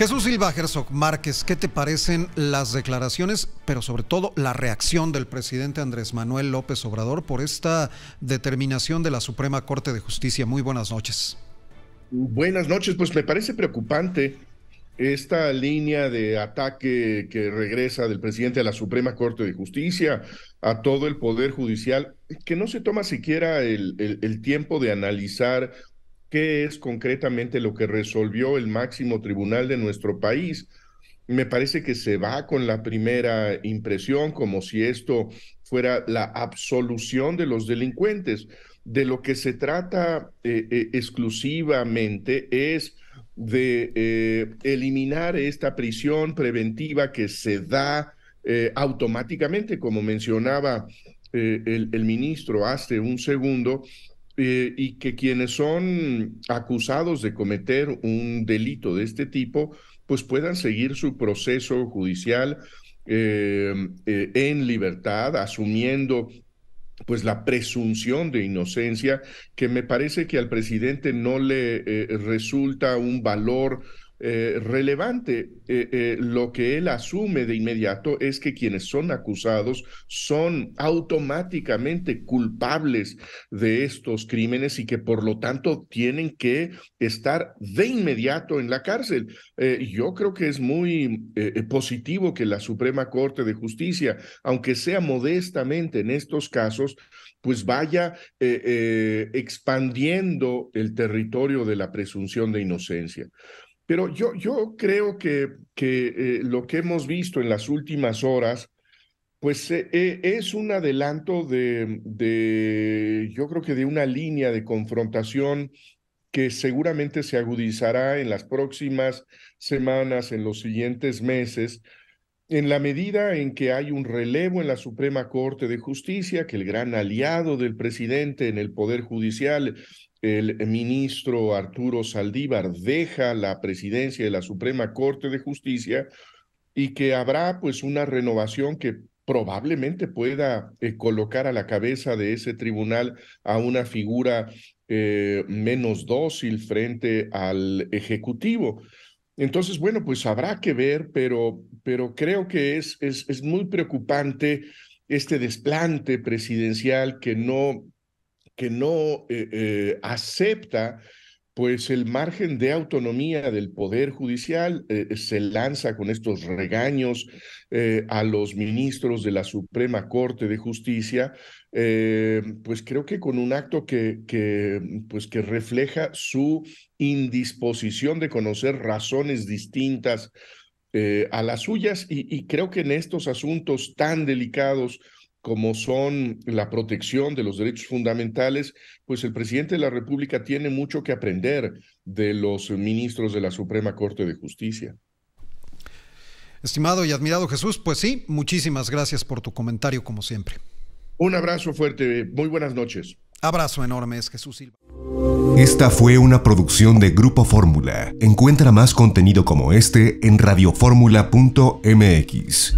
Jesús Silva Herzog Márquez, ¿qué te parecen las declaraciones, pero sobre todo la reacción del presidente Andrés Manuel López Obrador por esta determinación de la Suprema Corte de Justicia? Muy buenas noches. Buenas noches, pues me parece preocupante esta línea de ataque que regresa del presidente a la Suprema Corte de Justicia, a todo el Poder Judicial, que no se toma siquiera el, tiempo de analizar qué es concretamente lo que resolvió el máximo tribunal de nuestro país. Me parece que se va con la primera impresión, como si esto fuera la absolución de los delincuentes. De lo que se trata eh, eh, exclusivamente es de eh, eliminar esta prisión preventiva que se da automáticamente, como mencionaba el, el ministro hace un segundo, eh, y que quienes son acusados de cometer un delito de este tipo, pues puedan seguir su proceso judicial eh, eh, en libertad, asumiendo pues la presunción de inocencia, que me parece que al presidente no le resulta un valor eh, relevante. Eh, eh, lo que él asume de inmediato es que quienes son acusados son automáticamente culpables de estos crímenes y que por lo tanto tienen que estar de inmediato en la cárcel. yo creo que es muy positivo que la Suprema Corte de Justicia, aunque sea modestamente en estos casos, pues vaya expandiendo el territorio de la presunción de inocencia. Pero yo, creo que, eh, lo que hemos visto en las últimas horas, pues eh, eh, es un adelanto de, yo creo que de una línea de confrontación que seguramente se agudizará en las próximas semanas, en los siguientes meses, en la medida en que hay un relevo en la Suprema Corte de Justicia, que el gran aliado del presidente en el Poder Judicial, el ministro Arturo Saldívar, deja la presidencia de la Suprema Corte de Justicia y que habrá pues una renovación que probablemente pueda eh, colocar a la cabeza de ese tribunal a una figura eh, menos dócil frente al Ejecutivo. Entonces, bueno, pues habrá que ver, pero, pero creo que es, es, muy preocupante este desplante presidencial que no, que no eh, eh, acepta pues el margen de autonomía del Poder Judicial eh, se lanza con estos regaños eh, a los ministros de la Suprema Corte de Justicia, eh, pues creo que con un acto que, pues que refleja su indisposición de conocer razones distintas a las suyas y creo que en estos asuntos tan delicados, como son la protección de los derechos fundamentales, pues el presidente de la República tiene mucho que aprender de los ministros de la Suprema Corte de Justicia. Estimado y admirado Jesús, pues sí, muchísimas gracias por tu comentario como siempre. Un abrazo fuerte, muy buenas noches. Abrazo enorme, es Jesús Silva. Esta fue una producción de Grupo Fórmula. Encuentra más contenido como este en radioformula.mx.